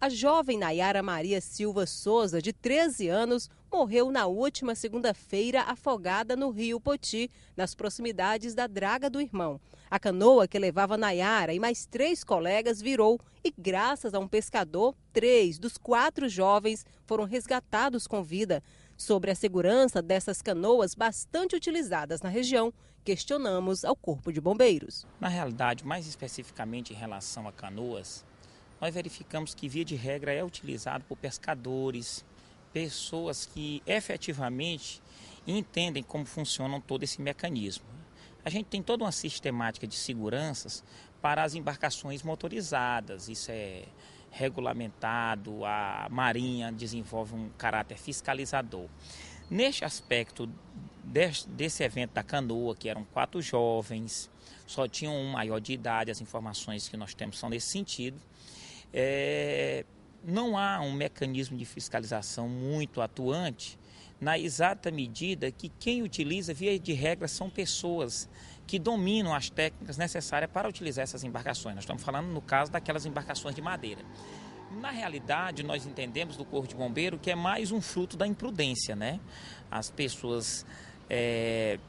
a jovem Nayara Maria Silva Souza, de 13 anos, morreu na última segunda-feira afogada no rio Poti, nas proximidades da draga do irmão. A canoa que levava Nayara e mais três colegas virou e, graças a um pescador, três dos quatro jovens foram resgatados com vida. Sobre a segurança dessas canoas bastante utilizadas na região, questionamos ao Corpo de Bombeiros. Na realidade, mais especificamente em relação a canoas, nós verificamos que, via de regra, é utilizado por pescadores, pessoas que efetivamente entendem como funciona todo esse mecanismo. A gente tem toda uma sistemática de seguranças para as embarcações motorizadas, isso é regulamentado, a Marinha desenvolve um caráter fiscalizador. Neste aspecto desse evento da canoa, que eram quatro jovens, só tinham um maior de idade, as informações que nós temos são nesse sentido é, não há um mecanismo de fiscalização muito atuante, na exata medida que quem utiliza, via de regra, são pessoas que dominam as técnicas necessárias para utilizar essas embarcações. Nós estamos falando, no caso, daquelas embarcações de madeira. Na realidade, nós entendemos do Corpo de Bombeiro que é mais um fruto da imprudência, né? As pessoas. É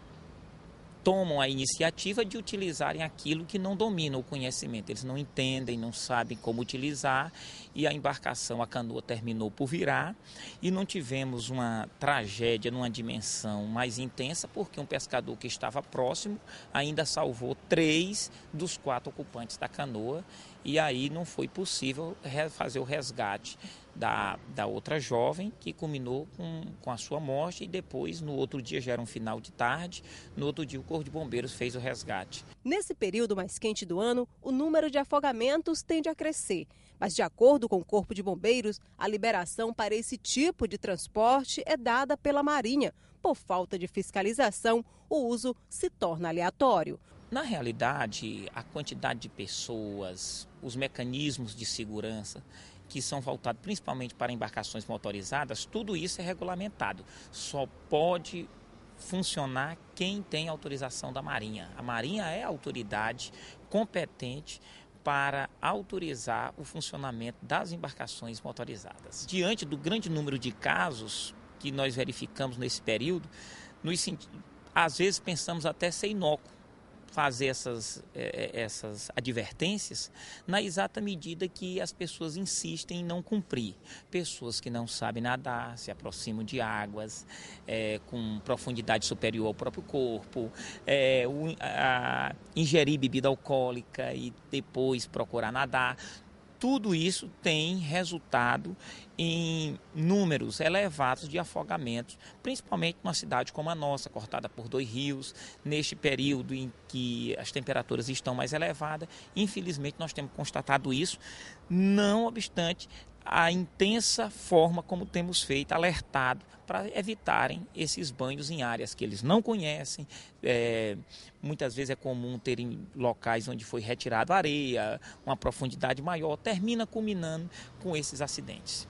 tomam a iniciativa de utilizarem aquilo que não domina o conhecimento. Eles não entendem, não sabem como utilizar e a embarcação, a canoa terminou por virar e não tivemos uma tragédia numa dimensão mais intensa porque um pescador que estava próximo ainda salvou três dos quatro ocupantes da canoa e aí não foi possível fazer o resgate da, da outra jovem, que culminou com, com a sua morte, e depois, no outro dia, já era um final de tarde, no outro dia, o Corpo de Bombeiros fez o resgate. Nesse período mais quente do ano, o número de afogamentos tende a crescer. Mas, de acordo com o Corpo de Bombeiros, a liberação para esse tipo de transporte é dada pela Marinha. Por falta de fiscalização, o uso se torna aleatório. Na realidade, a quantidade de pessoas, os mecanismos de segurança que são voltados principalmente para embarcações motorizadas, tudo isso é regulamentado. Só pode funcionar quem tem autorização da Marinha. A Marinha é a autoridade competente para autorizar o funcionamento das embarcações motorizadas. Diante do grande número de casos que nós verificamos nesse período, nos, às vezes pensamos até ser inócuo, fazer essas, é, é, essas advertências na exata medida que as pessoas insistem em não cumprir. Pessoas que não sabem nadar, se aproximam de águas é, com profundidade superior ao próprio corpo, é, o, a, ingerir bebida alcoólica e depois procurar nadar tudo isso tem resultado em números elevados de afogamentos, principalmente numa cidade como a nossa, cortada por dois rios, neste período em que as temperaturas estão mais elevadas. Infelizmente, nós temos constatado isso, não obstante a intensa forma como temos feito, alertado para evitarem esses banhos em áreas que eles não conhecem. É, muitas vezes é comum terem locais onde foi retirada areia, uma profundidade maior, termina culminando com esses acidentes.